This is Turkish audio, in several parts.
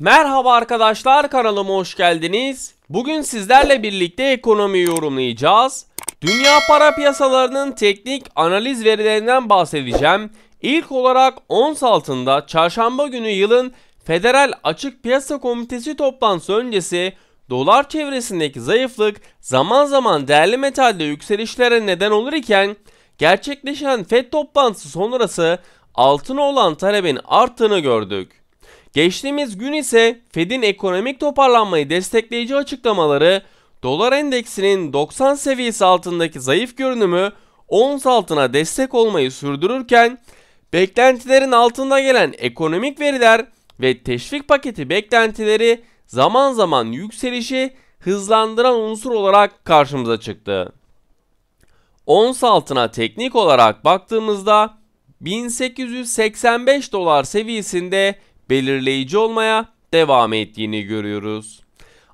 Merhaba arkadaşlar kanalıma hoş geldiniz. Bugün sizlerle birlikte ekonomi yorumlayacağız. Dünya para piyasalarının teknik analiz verilerinden bahsedeceğim. İlk olarak ons altında çarşamba günü yılın Federal Açık Piyasa Komitesi toplantısı öncesi dolar çevresindeki zayıflık zaman zaman değerli metalde yükselişlere neden olur iken gerçekleşen FED toplantısı sonrası altına olan talebin arttığını gördük. Geçtiğimiz gün ise Fed'in ekonomik toparlanmayı destekleyici açıklamaları dolar endeksinin 90 seviyesi altındaki zayıf görünümü ons altına destek olmayı sürdürürken beklentilerin altında gelen ekonomik veriler ve teşvik paketi beklentileri zaman zaman yükselişi hızlandıran unsur olarak karşımıza çıktı. Ons altına teknik olarak baktığımızda 1885 dolar seviyesinde belirleyici olmaya devam ettiğini görüyoruz.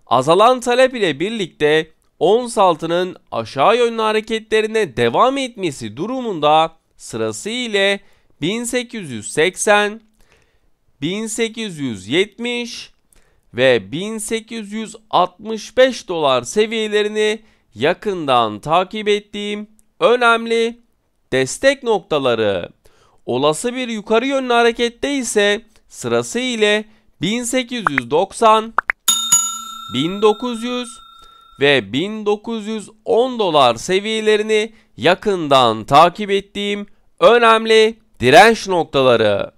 Azalan talep ile birlikte ons altının aşağı yönlü hareketlerine devam etmesi durumunda sırası ile 1880, 1870 ve 1865 dolar seviyelerini yakından takip ettiğim önemli destek noktaları. Olası bir yukarı yönlü harekette ise sırası ile 1890, 1900 ve 1910 dolar seviyelerini yakından takip ettiğim önemli direnç noktaları.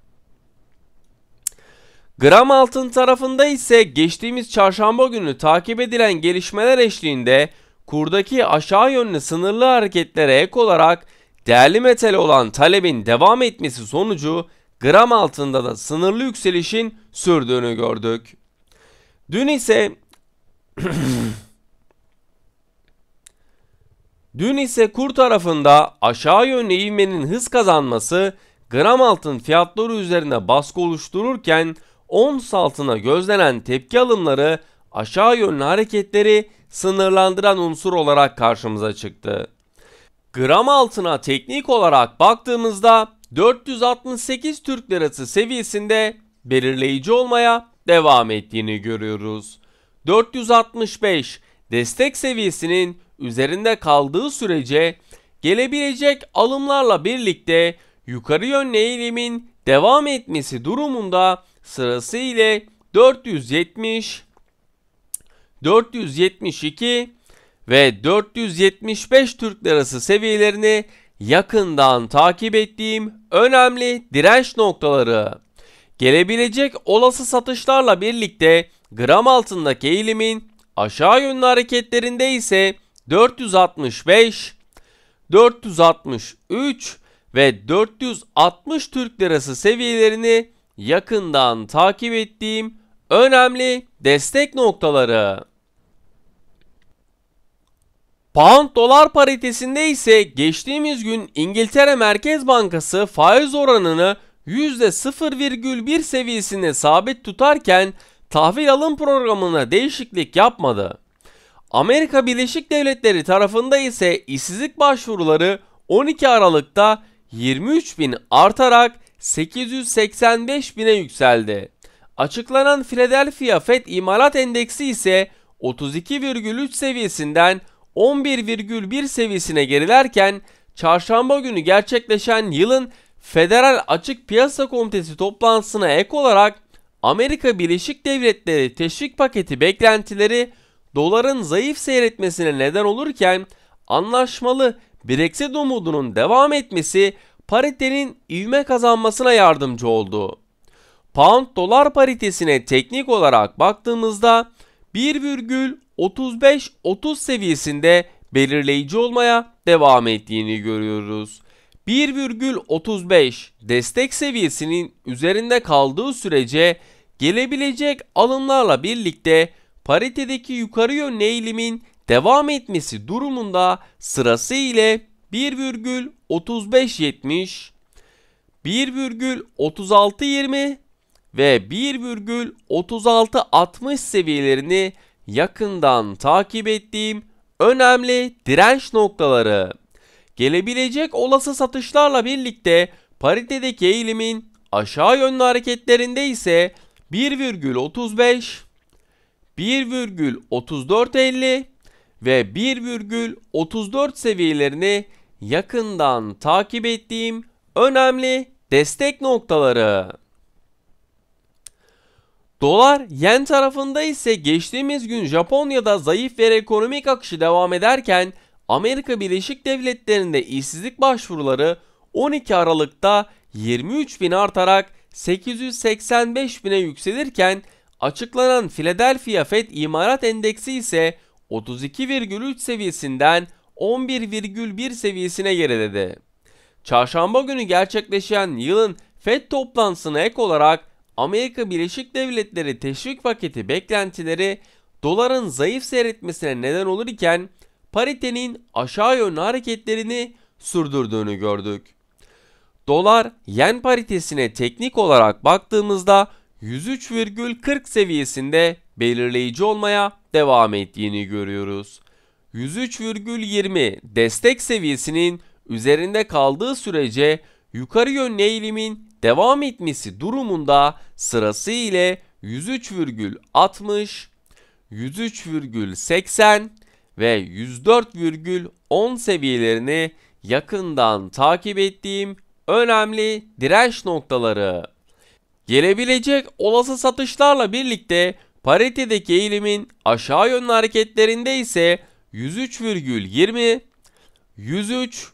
Gram altın tarafında ise geçtiğimiz çarşamba günü takip edilen gelişmeler eşliğinde kurdaki aşağı yönlü sınırlı hareketlere ek olarak değerli metal olan talebin devam etmesi sonucu gram altında da sınırlı yükselişin sürdüğünü gördük. Dün ise Dün ise kur tarafında aşağı yönlü ivmenin hız kazanması gram altın fiyatları üzerine baskı oluştururken ons altına gözlenen tepki alımları aşağı yönlü hareketleri sınırlandıran unsur olarak karşımıza çıktı. Gram altına teknik olarak baktığımızda 468 Türk Lirası seviyesinde belirleyici olmaya devam ettiğini görüyoruz. 465 destek seviyesinin üzerinde kaldığı sürece gelebilecek alımlarla birlikte yukarı yönlü eğilimin devam etmesi durumunda sırası ile 470 472 ve 475 Türk Lirası seviyelerini yakından takip ettiğim önemli direnç noktaları. Gelebilecek olası satışlarla birlikte gram altındaki eğilimin aşağı yönlü hareketlerinde ise 465, 463 ve 460 Türk Lirası seviyelerini yakından takip ettiğim önemli destek noktaları. Pound dolar paritesinde ise geçtiğimiz gün İngiltere Merkez Bankası faiz oranını %0,1 seviyesinde sabit tutarken tahvil alım programına değişiklik yapmadı. Amerika Birleşik Devletleri tarafında ise işsizlik başvuruları 12 Aralık'ta 23 bin artarak 885 bine yükseldi. Açıklanan Philadelphia Fed İmalat Endeksi ise 32,3 seviyesinden 11,1 seviyesine gerilerken çarşamba günü gerçekleşen yılın Federal Açık Piyasa Komitesi toplantısına ek olarak Amerika Birleşik Devletleri teşvik paketi beklentileri doların zayıf seyretmesine neden olurken anlaşmalı Brexit umudunun devam etmesi paritenin ivme kazanmasına yardımcı oldu. Pound dolar paritesine teknik olarak baktığımızda 1,10 35-30 seviyesinde belirleyici olmaya devam ettiğini görüyoruz. 1,35 destek seviyesinin üzerinde kaldığı sürece gelebilecek alımlarla birlikte paritedeki yukarı yönlü eğilimin devam etmesi durumunda sırası ile 1,3570, 1,3620 ve 1,3660 seviyelerini yakından takip ettiğim önemli direnç noktaları. Gelebilecek olası satışlarla birlikte paritedeki eğilimin aşağı yönlü hareketlerinde ise 1,35, 1,3450 ve 1,34 seviyelerini yakından takip ettiğim önemli destek noktaları. Dolar yen tarafında ise geçtiğimiz gün Japonya'da zayıf ve ekonomik akışı devam ederken Amerika Birleşik Devletleri'nde işsizlik başvuruları 12 Aralık'ta 23 bin artarak 885 bine yükselirken açıklanan Philadelphia Fed İmarat Endeksi ise 32,3 seviyesinden 11,1 seviyesine geriledi. Çarşamba günü gerçekleşen yılın Fed toplantısına ek olarak Amerika Birleşik Devletleri teşvik paketi beklentileri doların zayıf seyretmesine neden olur iken paritenin aşağı yönlü hareketlerini sürdürdüğünü gördük. Dolar yen paritesine teknik olarak baktığımızda 103,40 seviyesinde belirleyici olmaya devam ettiğini görüyoruz. 103,20 destek seviyesinin üzerinde kaldığı sürece yukarı yönlü eğilimin devam etmesi durumunda sırası ile 103,60, 103,80 ve 104,10 seviyelerini yakından takip ettiğim önemli direnç noktaları. Gelebilecek olası satışlarla birlikte paritedeki eğilimin aşağı yönlü hareketlerinde ise 103,20, 103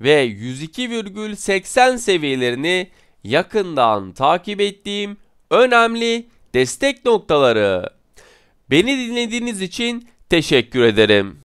ve 102,80 seviyelerini yakından takip ettiğim önemli destek noktaları. Beni dinlediğiniz için teşekkür ederim.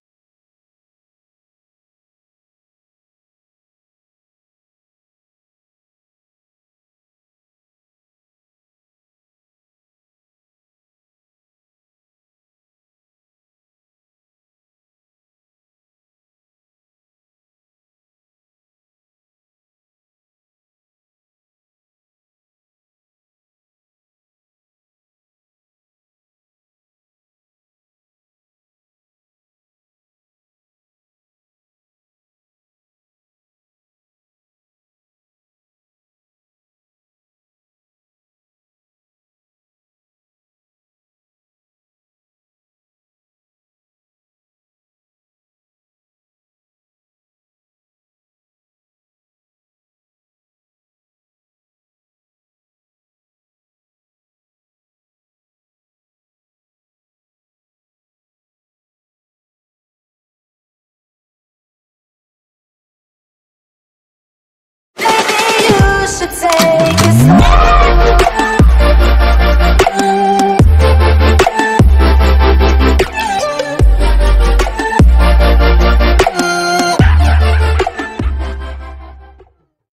should say.